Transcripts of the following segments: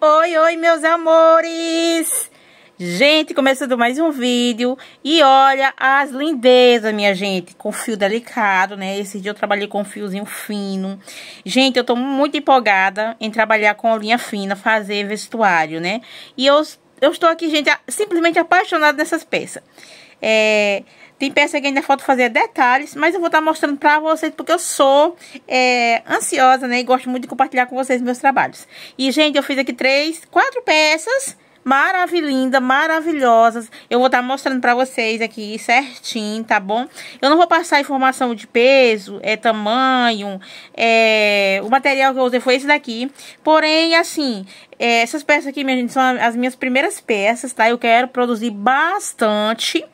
Oi, oi, meus amores! Gente, começando mais um vídeo. E olha as lindezas, minha gente. Com fio delicado, né? Esse dia eu trabalhei com um fiozinho fino. Gente, eu tô muito empolgada em trabalhar com linha fina, fazer vestuário, né? E eu, eu estou aqui, gente, simplesmente apaixonada nessas peças. É, tem peça que ainda falta fazer detalhes, mas eu vou estar tá mostrando pra vocês porque eu sou é, ansiosa, né? E gosto muito de compartilhar com vocês meus trabalhos. E, gente, eu fiz aqui três, quatro peças maravilhinda, maravilhosas. Eu vou estar tá mostrando pra vocês aqui certinho, tá bom? Eu não vou passar informação de peso, é tamanho, é... o material que eu usei foi esse daqui. Porém, assim, é, essas peças aqui, minha gente, são as minhas primeiras peças, tá? Eu quero produzir bastante,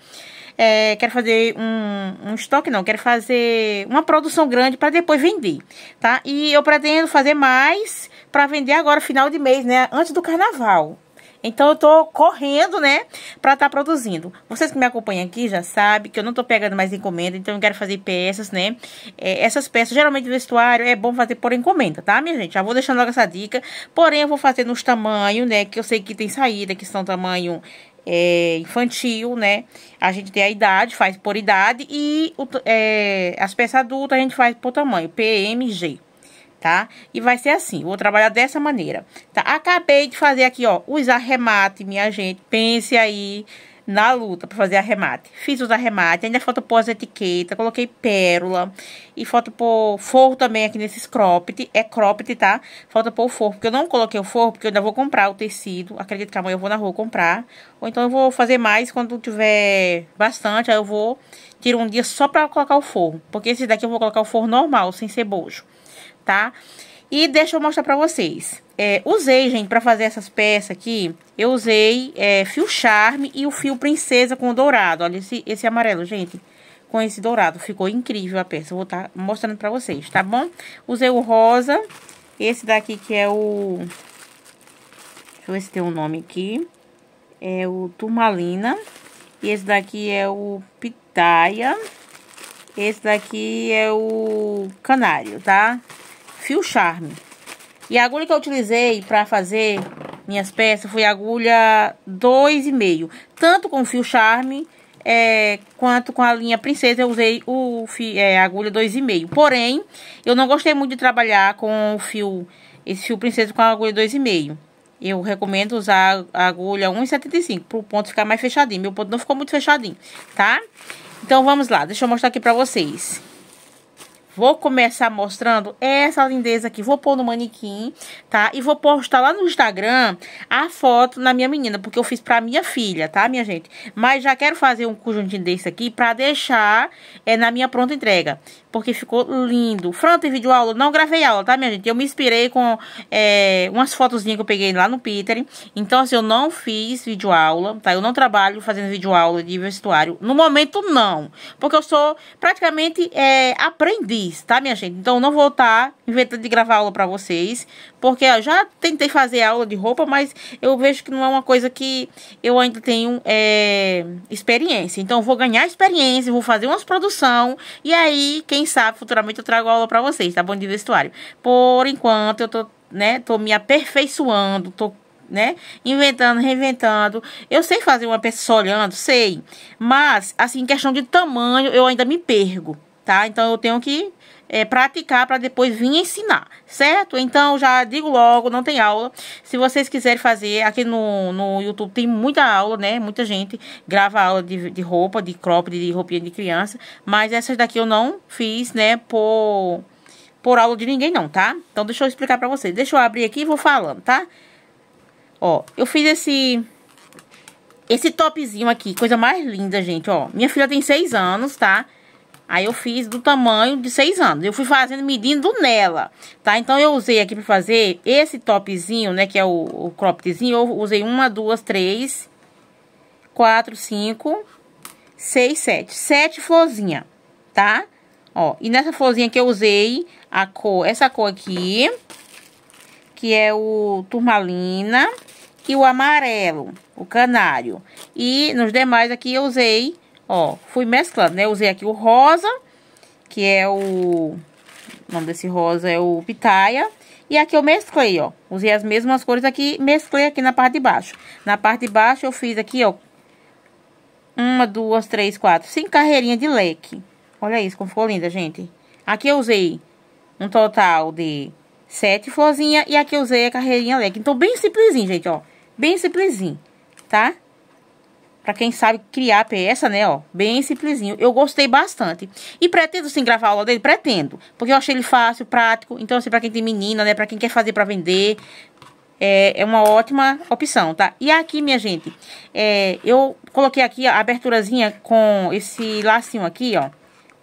é, quero fazer um, um estoque, não, quero fazer uma produção grande para depois vender, tá? E eu pretendo fazer mais para vender agora, final de mês, né? Antes do carnaval. Então eu tô correndo, né, pra estar tá produzindo. Vocês que me acompanham aqui já sabem que eu não tô pegando mais encomenda, então eu quero fazer peças, né? É, essas peças, geralmente vestuário, é bom fazer por encomenda, tá, minha gente? Já vou deixando logo essa dica. Porém, eu vou fazer nos tamanhos, né, que eu sei que tem saída, que são tamanho é, infantil, né? A gente tem a idade, faz por idade, e o, é, as peças adultas a gente faz por tamanho, PMG, tá? E vai ser assim, vou trabalhar dessa maneira, tá? Acabei de fazer aqui, ó, os arremates, minha gente, pense aí na luta para fazer arremate. Fiz os arremates, ainda falta pôr as etiquetas, coloquei pérola e falta pôr forro também aqui nesses cropped. É cropped, tá? Falta pôr o forro, porque eu não coloquei o forro, porque eu ainda vou comprar o tecido. Acredito que amanhã eu vou na rua comprar. Ou então eu vou fazer mais quando tiver bastante, aí eu vou tirar um dia só para colocar o forro. Porque esse daqui eu vou colocar o forro normal, sem ser bojo, tá? E deixa eu mostrar para vocês. É, usei, gente, para fazer essas peças aqui, eu usei é, fio charme e o fio princesa com dourado. Olha esse, esse amarelo, gente, com esse dourado. Ficou incrível a peça, vou estar tá mostrando pra vocês, tá bom? Usei o rosa, esse daqui que é o... Deixa eu ver se tem um nome aqui. É o turmalina. E esse daqui é o pitaia. Esse daqui é o canário, tá? Fio charme. E a agulha que eu utilizei para fazer minhas peças foi agulha 2,5. Tanto com fio charme é, quanto com a linha princesa eu usei o fio, é, agulha 2,5. Porém, eu não gostei muito de trabalhar com o fio, esse fio princesa com a agulha 2,5. Eu recomendo usar a agulha 1,75 para o ponto ficar mais fechadinho. Meu ponto não ficou muito fechadinho, tá? Então, vamos lá. Deixa eu mostrar aqui para vocês. Vou começar mostrando essa lindeza aqui. Vou pôr no manequim, tá? E vou postar lá no Instagram a foto na minha menina, porque eu fiz pra minha filha, tá, minha gente? Mas já quero fazer um conjuntinho desse aqui pra deixar é, na minha pronta entrega porque ficou lindo. Fran, tem vídeo aula? Não gravei aula, tá, minha gente? Eu me inspirei com é, umas fotozinhas que eu peguei lá no Peter. Então, assim, eu não fiz vídeo aula, tá? Eu não trabalho fazendo vídeo aula de vestuário. No momento, não. Porque eu sou praticamente é, aprendiz, tá, minha gente? Então, eu não vou estar tá inventando de gravar aula pra vocês, porque eu já tentei fazer aula de roupa, mas eu vejo que não é uma coisa que eu ainda tenho é, experiência. Então, eu vou ganhar experiência, vou fazer umas produção e aí, quem sabe, futuramente eu trago aula para vocês, tá bom? De vestuário. Por enquanto, eu tô, né, tô me aperfeiçoando, tô né? Inventando, reinventando. Eu sei fazer uma pessoa olhando, sei. Mas, assim, questão de tamanho, eu ainda me pergo tá? Então eu tenho que é, praticar para depois vir ensinar, certo? Então já digo logo, não tem aula. Se vocês quiserem fazer, aqui no, no YouTube tem muita aula, né? Muita gente grava aula de, de roupa, de crop, de roupinha de criança, mas essas daqui eu não fiz, né? Por, por aula de ninguém não, tá? Então deixa eu explicar para vocês. Deixa eu abrir aqui e vou falando, tá? Ó, eu fiz esse esse topzinho aqui, coisa mais linda, gente, ó. Minha filha tem seis anos, tá? Aí eu fiz do tamanho de seis anos. Eu fui fazendo medindo nela, tá? Então eu usei aqui para fazer esse topzinho, né? Que é o, o croppedzinho. Eu usei uma, duas, três, quatro, cinco, seis, sete. Sete florzinhas, tá? Ó, e nessa florzinha que eu usei a cor, essa cor aqui, que é o turmalina e o amarelo, o canário. E nos demais aqui eu usei Ó, fui mesclando, né? Usei aqui o rosa, que é o... O nome desse rosa é o pitaia. E aqui eu mesclei, ó. Usei as mesmas cores aqui, mesclei aqui na parte de baixo. Na parte de baixo eu fiz aqui, ó. Uma, duas, três, quatro, cinco carreirinhas de leque. Olha isso, como ficou linda, gente. Aqui eu usei um total de sete florzinhas e aqui eu usei a carreirinha leque. Então, bem simplesinho, gente, ó. Bem simplesinho, tá? Pra quem sabe criar a peça, né, ó, bem simplesinho. Eu gostei bastante. E pretendo, sim, gravar a aula dele? Pretendo. Porque eu achei ele fácil, prático. Então, assim, pra quem tem menina, né, pra quem quer fazer pra vender, é, é uma ótima opção, tá? E aqui, minha gente, é, eu coloquei aqui a aberturazinha com esse lacinho aqui, ó.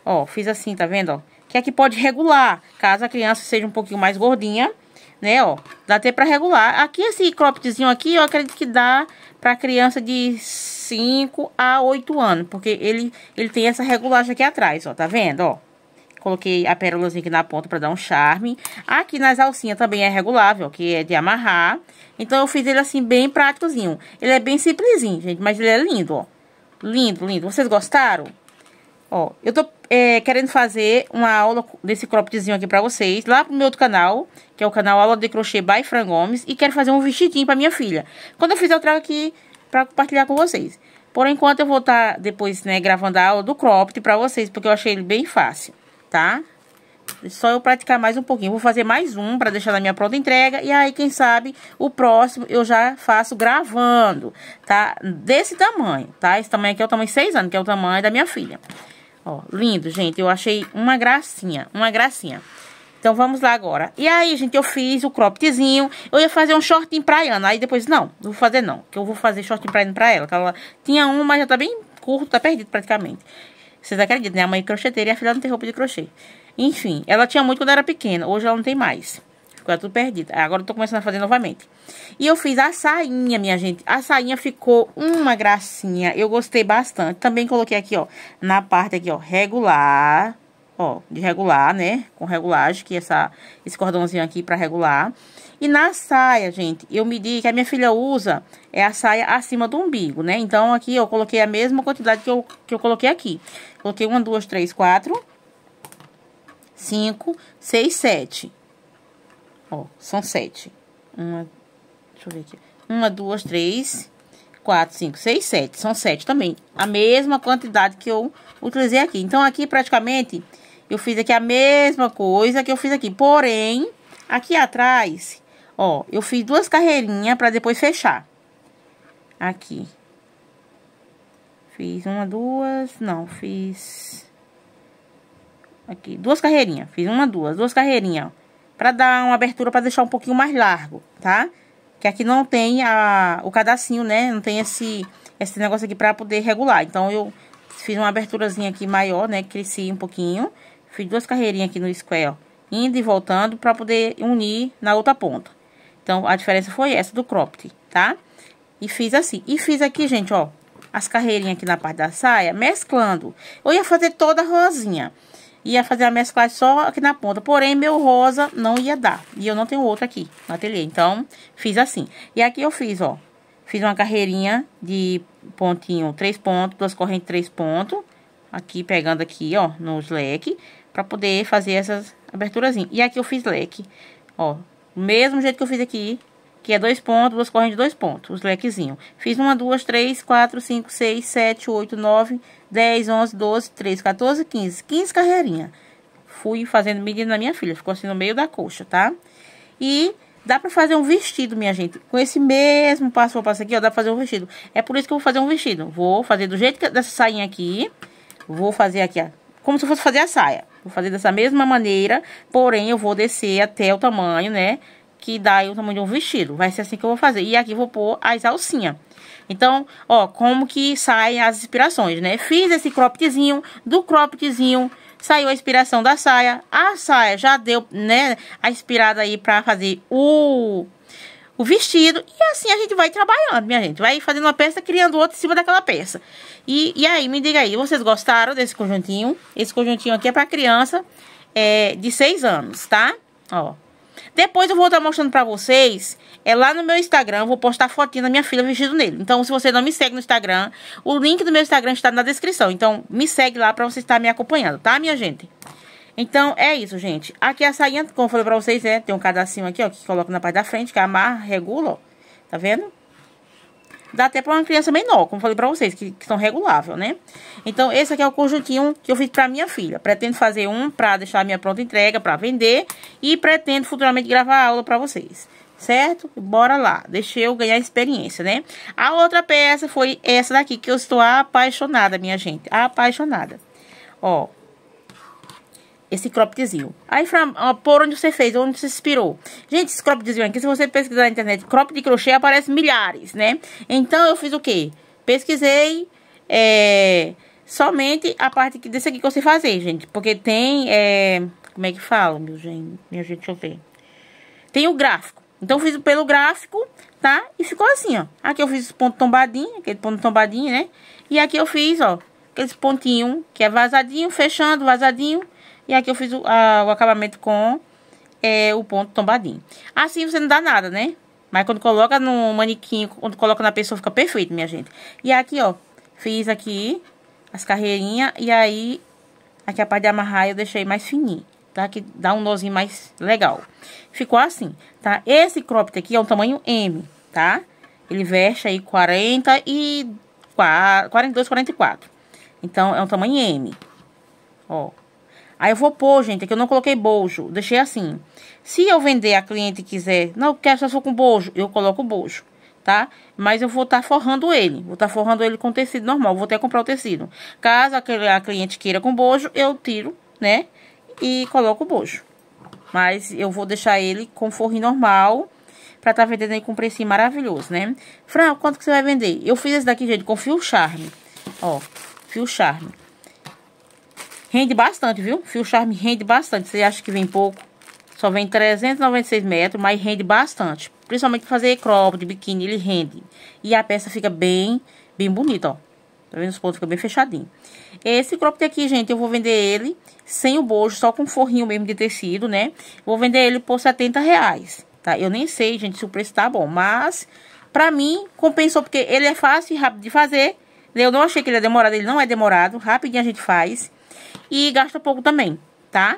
Ó, fiz assim, tá vendo, ó? Que aqui é pode regular, caso a criança seja um pouquinho mais gordinha, né, ó. Dá até pra regular. Aqui, esse croppedzinho aqui, eu acredito que dá pra criança de 5 a 8 anos, porque ele, ele tem essa regulagem aqui atrás, ó, tá vendo, ó? Coloquei a pérolazinha aqui na ponta para dar um charme. Aqui nas alcinhas também é regulável, que é de amarrar. Então, eu fiz ele assim, bem práticozinho. Ele é bem simplesinho, gente, mas ele é lindo, ó. Lindo, lindo. Vocês gostaram? Ó, eu tô é, querendo fazer uma aula desse croppedzinho aqui pra vocês, lá pro meu outro canal, que é o canal Aula de Crochê by Fran Gomes, e quero fazer um vestidinho pra minha filha. Quando eu fizer, eu trago aqui para compartilhar com vocês. Por enquanto, eu vou estar tá depois, né, gravando a aula do cropped para vocês, porque eu achei ele bem fácil, tá? Só eu praticar mais um pouquinho. Vou fazer mais um para deixar na minha pronta entrega. E aí, quem sabe, o próximo eu já faço gravando, tá? Desse tamanho, tá? Esse tamanho aqui é o tamanho de 6 anos, que é o tamanho da minha filha. Ó, lindo, gente. Eu achei uma gracinha, uma gracinha. Então, vamos lá agora. E aí, gente, eu fiz o croppedzinho. Eu ia fazer um shortinho pra Ana. Aí depois, não, não vou fazer não. Que eu vou fazer shortinho pra Ana pra ela. Que ela tinha um, mas já tá bem curto, tá perdido praticamente. Vocês acreditam, né? A mãe crocheteira e a filha não tem roupa de crochê. Enfim, ela tinha muito quando era pequena. Hoje ela não tem mais. Ficou tudo perdido. Ah, agora eu tô começando a fazer novamente. E eu fiz a sainha, minha gente. A sainha ficou uma gracinha. Eu gostei bastante. Também coloquei aqui, ó, na parte aqui, ó, regular ó, de regular, né? Com regulagem, que essa, esse cordãozinho aqui pra regular. E na saia, gente, eu medi que a minha filha usa é a saia acima do umbigo, né? Então, aqui eu coloquei a mesma quantidade que eu, que eu coloquei aqui. Coloquei uma, duas, três, quatro, cinco, seis, sete. Ó, são sete. Uma, deixa eu ver aqui. Uma, duas, três, quatro, cinco, seis, sete. São sete também. A mesma quantidade que eu utilizei aqui. Então, aqui praticamente eu fiz aqui a mesma coisa que eu fiz aqui. Porém, aqui atrás, ó, eu fiz duas carreirinhas para depois fechar. Aqui. Fiz uma, duas, não, fiz... Aqui, duas carreirinhas. Fiz uma, duas, duas carreirinhas, para dar uma abertura para deixar um pouquinho mais largo, tá? Que aqui não tem a, o cadacinho, né? Não tem esse, esse negócio aqui para poder regular. Então, eu fiz uma aberturazinha aqui maior, né? Cresci um pouquinho. Fiz duas carreirinhas aqui no square, ó, indo e voltando para poder unir na outra ponta. Então, a diferença foi essa do cropped, tá? E fiz assim. E fiz aqui, gente, ó, as carreirinhas aqui na parte da saia, mesclando. Eu ia fazer toda rosinha. Ia fazer a mesclagem só aqui na ponta. Porém, meu rosa não ia dar. E eu não tenho outro aqui no ateliê. Então, fiz assim. E aqui eu fiz, ó. Fiz uma carreirinha de pontinho, três pontos, duas correntes, três pontos. Aqui, pegando aqui, ó, nos leques para poder fazer essas aberturazinhas. E aqui eu fiz leque, ó, mesmo jeito que eu fiz aqui, que é dois pontos, duas correntes de dois pontos, os lequezinhos. Fiz uma, duas, três, quatro, cinco, seis, sete, oito, nove, dez, onze, doze, treze, quatorze, quinze, quinze carreirinhas. Fui fazendo medida na minha filha, ficou assim no meio da coxa, tá? E dá pra fazer um vestido, minha gente, com esse mesmo passo a passo aqui, ó, dá pra fazer um vestido. É por isso que eu vou fazer um vestido. Vou fazer do jeito que, dessa sainha aqui, vou fazer aqui, ó, como se eu fosse fazer a saia. Vou fazer dessa mesma maneira, porém eu vou descer até o tamanho, né? Que dá aí o tamanho de um vestido. Vai ser assim que eu vou fazer. E aqui vou pôr as alcinhas. Então, ó, como que saem as inspirações, né? Fiz esse croppedzinho, do croppedzinho saiu a inspiração da saia. A saia já deu, né, a inspirada aí pra fazer o o vestido. E assim a gente vai trabalhando, minha gente. Vai fazendo uma peça, criando outra em cima daquela peça. E, e aí, me diga aí, vocês gostaram desse conjuntinho? Esse conjuntinho aqui é pra criança é, de 6 anos, tá? Ó. Depois eu vou estar mostrando pra vocês, é lá no meu Instagram, vou postar fotinho da minha filha vestido nele. Então, se você não me segue no Instagram, o link do meu Instagram está na descrição. Então, me segue lá pra você estar me acompanhando, tá, minha gente? Então, é isso, gente. Aqui é a sainha, como eu falei pra vocês, é, tem um cadacinho aqui, ó, que coloca na parte da frente, que é amarra, regula, ó. Tá vendo? Dá até pra uma criança menor, como eu falei pra vocês, que, que são reguláveis, né? Então, esse aqui é o conjuntinho que eu fiz pra minha filha. Pretendo fazer um pra deixar a minha pronta entrega, pra vender. E pretendo futuramente gravar aula pra vocês certo? Bora lá, deixa eu ganhar experiência, né? A outra peça foi essa daqui, que eu estou apaixonada, minha gente, apaixonada. Ó, esse crop Aí, Fran, por onde você fez, onde você inspirou. Gente, esse crop aqui, se você pesquisar na internet, crop de crochê, aparece milhares, né? Então, eu fiz o quê? Pesquisei é, somente a parte que, desse aqui que eu sei fazer, gente. Porque tem... É, como é que fala, meu gente? Minha gente, deixa eu ver. Tem o gráfico. Então, fiz pelo gráfico, tá? E ficou assim, ó. Aqui eu fiz os pontos tombadinhos, aquele ponto tombadinho, né? E aqui eu fiz, ó, aqueles pontinhos que é vazadinho, fechando, vazadinho. E aqui eu fiz o, a, o acabamento com é, o ponto tombadinho. Assim você não dá nada, né? Mas quando coloca no manequim, quando coloca na pessoa, fica perfeito, minha gente. E aqui, ó, fiz aqui as carreirinhas e aí aqui a parte de amarrar eu deixei mais fininho, tá? Que dá um nozinho mais legal. Ficou assim, tá? Esse cropped aqui é um tamanho M, tá? Ele veste aí 40 e 42, 44. Então, é um tamanho M. Ó, Aí eu vou pôr, gente, é que eu não coloquei bojo. Deixei assim. Se eu vender, a cliente quiser, não, quer quero só com bojo, eu coloco bojo, tá? Mas eu vou estar tá forrando ele. Vou estar tá forrando ele com tecido normal. Vou até comprar o tecido. Caso a cliente queira com bojo, eu tiro, né? E coloco o bojo. Mas eu vou deixar ele com forrinho normal pra tá vendendo aí com um precinho maravilhoso, né? Fran, quanto que você vai vender? Eu fiz esse daqui, gente, com fio charme. Ó, fio charme. Rende bastante, viu? Fio charme rende bastante. Você acha que vem pouco? Só vem 396 metros, mas rende bastante. Principalmente fazer crop de biquíni, ele rende. E a peça fica bem, bem bonita, ó. Tá vendo? Os pontos ficam bem fechadinho. Esse crop aqui, gente, eu vou vender ele sem o bojo, só com forrinho mesmo de tecido, né? Vou vender ele por 70 reais, tá? Eu nem sei, gente, se o preço tá bom, mas pra mim compensou, porque ele é fácil e rápido de fazer. Eu não achei que ele é demorado, ele não é demorado, rapidinho a gente faz. E gasta pouco também, tá?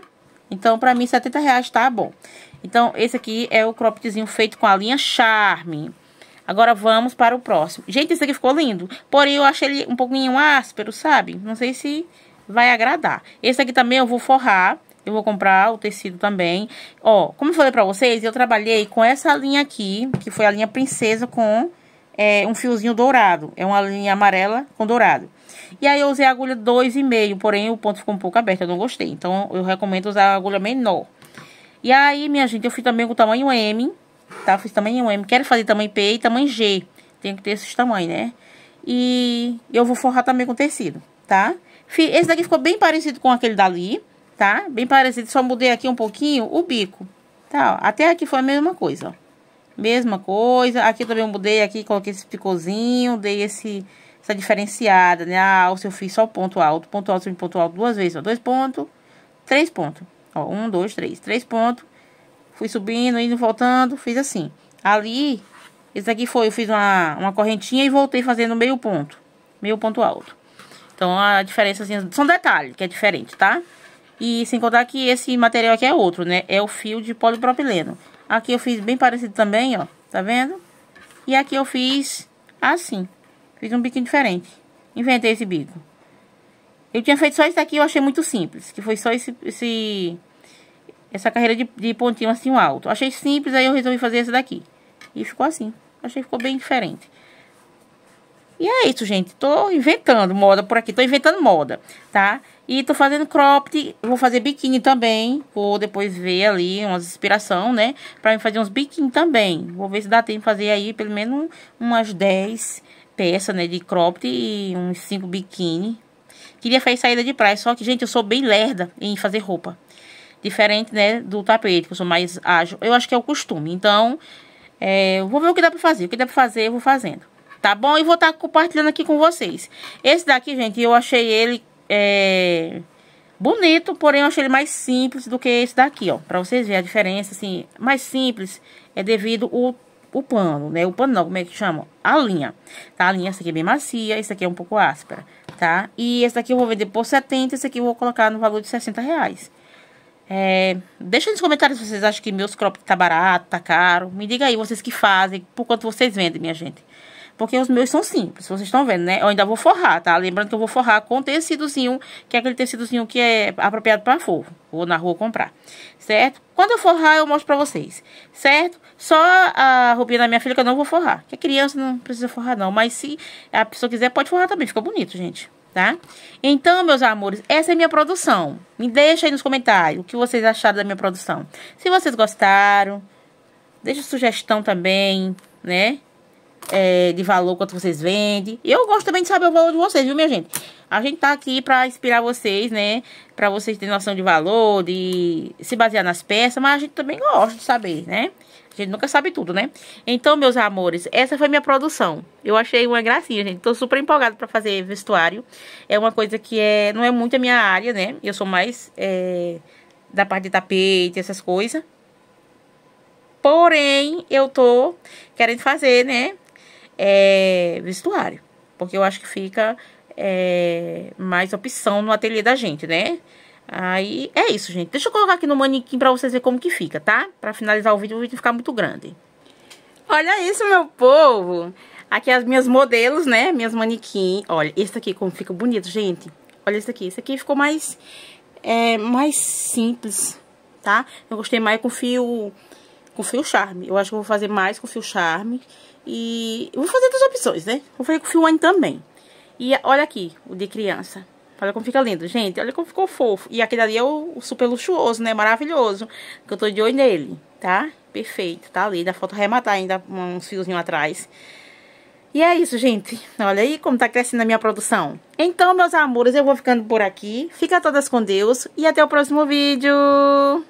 Então, pra mim, 70 reais tá bom. Então, esse aqui é o croppedzinho feito com a linha Charme. Agora vamos para o próximo. Gente, esse aqui ficou lindo. Porém, eu achei ele um pouquinho áspero, sabe? Não sei se vai agradar. Esse aqui também eu vou forrar. Eu vou comprar o tecido também. Ó, como eu falei pra vocês, eu trabalhei com essa linha aqui, que foi a linha princesa com é, um fiozinho dourado, é uma linha amarela com dourado. E aí eu usei a agulha 2,5, porém o ponto ficou um pouco aberto, eu não gostei. Então eu recomendo usar a agulha menor. E aí, minha gente, eu fiz também com tamanho M, tá? Fiz tamanho M. Quero fazer tamanho P e tamanho G. Tem que ter esses tamanhos, né? E eu vou forrar também com tecido, tá? Esse daqui ficou bem parecido com aquele dali, tá? Bem parecido, só mudei aqui um pouquinho o bico, tá? Ó, até aqui foi a mesma coisa, ó. Mesma coisa. Aqui também eu mudei aqui, coloquei esse picôzinho, dei esse, essa diferenciada, né? A ah, alça eu fiz só ponto alto, ponto alto, ponto alto duas vezes, ó. Dois pontos, três pontos. Ó, um, dois, três. Três pontos. Fui subindo, indo, voltando, fiz assim. Ali, esse aqui foi, eu fiz uma, uma correntinha e voltei fazendo meio ponto. Meio ponto alto. Então, a diferença, assim, são detalhes que é diferente, tá? E sem contar que esse material aqui é outro, né? É o fio de polipropileno. Aqui eu fiz bem parecido também, ó. Tá vendo? E aqui eu fiz assim. Fiz um biquinho diferente. Inventei esse bico. Eu tinha feito só isso daqui, eu achei muito simples. Que foi só esse... esse essa carreira de, de pontinho assim alto. Achei simples, aí eu resolvi fazer esse daqui. E ficou assim. Achei que ficou bem diferente. E é isso, gente. Tô inventando moda por aqui. Tô inventando moda, tá? E tô fazendo cropped, vou fazer biquíni também. Vou depois ver ali umas inspiração, né? Pra fazer uns biquíni também. Vou ver se dá tempo de fazer aí pelo menos umas 10 peças, né? De cropped e uns 5 biquíni. Queria fazer saída de praia, só que, gente, eu sou bem lerda em fazer roupa. Diferente, né, do tapete, que eu sou mais ágil. Eu acho que é o costume. Então, é, vou ver o que dá pra fazer. O que dá pra fazer, eu vou fazendo tá bom? E vou estar tá compartilhando aqui com vocês. Esse daqui, gente, eu achei ele é, bonito, porém eu achei ele mais simples do que esse daqui, ó. Pra vocês verem a diferença, assim, mais simples é devido o, o pano, né? O pano não, como é que chama? A linha, tá? A linha, essa aqui é bem macia, esse aqui é um pouco áspera, tá? E esse daqui eu vou vender por 70, esse aqui eu vou colocar no valor de 60 reais. É, deixa nos comentários se vocês acham que meus crop tá barato, tá caro. Me diga aí, vocês que fazem, por quanto vocês vendem, minha gente. Porque os meus são simples, vocês estão vendo, né? Eu ainda vou forrar, tá? Lembrando que eu vou forrar com tecidozinho, que é aquele tecidozinho que é apropriado para forro. Vou na rua comprar, certo? Quando eu forrar, eu mostro pra vocês, certo? Só a roupinha da minha filha que eu não vou forrar. Que criança não precisa forrar, não. Mas se a pessoa quiser, pode forrar também. Fica bonito, gente tá? Então, meus amores, essa é minha produção. Me deixa aí nos comentários o que vocês acharam da minha produção. Se vocês gostaram, deixa sugestão também, né? é, de valor, quanto vocês vendem. E eu gosto também de saber o valor de vocês, viu, minha gente? A gente tá aqui pra inspirar vocês, né? Pra vocês terem noção de valor, de se basear nas peças, mas a gente também gosta de saber, né? A gente nunca sabe tudo, né? Então, meus amores, essa foi minha produção. Eu achei uma gracinha, gente. Tô super empolgada pra fazer vestuário. É uma coisa que é, não é muito a minha área, né? Eu sou mais é, da parte de tapete, essas coisas. Porém, eu tô querendo fazer, né? é, vestuário. Porque eu acho que fica é, mais opção no ateliê da gente, né? Aí é isso, gente. Deixa eu colocar aqui no manequim pra vocês verem como que fica, tá? Pra finalizar o vídeo, o vídeo ficar muito grande. Olha isso, meu povo! Aqui as minhas modelos, né? Minhas manequim. Olha, esse aqui como fica bonito, gente. Olha esse aqui. Esse aqui ficou mais, é, mais simples, tá? Eu gostei mais com fio, com fio charme. Eu acho que eu vou fazer mais com fio charme. E vou fazer duas opções, né? Vou fazer com fio one também. E olha aqui, o de criança. Olha como fica lindo, gente. Olha como ficou fofo. E aquele ali é o, o super luxuoso, né? Maravilhoso. Que eu tô de olho nele, tá? Perfeito, tá ali. Da foto arrematar ainda uns fiozinhos atrás. E é isso, gente. Olha aí como tá crescendo a minha produção. Então, meus amores, eu vou ficando por aqui. Fica todas com Deus e até o próximo vídeo.